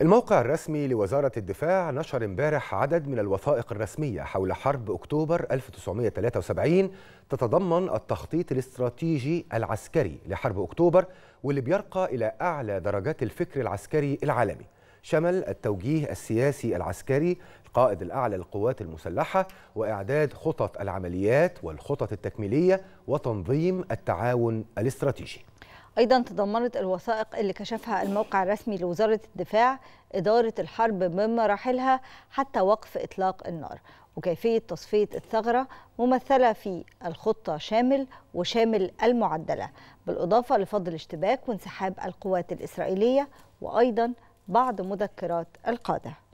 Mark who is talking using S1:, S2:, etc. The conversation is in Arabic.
S1: الموقع الرسمي لوزارة الدفاع نشر امبارح عدد من الوثائق الرسمية حول حرب أكتوبر 1973 تتضمن التخطيط الاستراتيجي العسكري لحرب أكتوبر واللي بيرقى إلى أعلى درجات الفكر العسكري العالمي شمل التوجيه السياسي العسكري القائد الأعلى للقوات المسلحة وإعداد خطط العمليات والخطط التكميلية وتنظيم التعاون
S2: الاستراتيجي
S3: أيضا تضمنت الوثائق اللي كشفها الموقع الرسمي لوزارة الدفاع إدارة الحرب بمراحلها حتى وقف إطلاق النار وكيفية تصفية الثغرة ممثلة في الخطة شامل وشامل المعدلة بالإضافة لفضل اشتباك وانسحاب القوات الإسرائيلية وأيضا بعض مذكرات القادة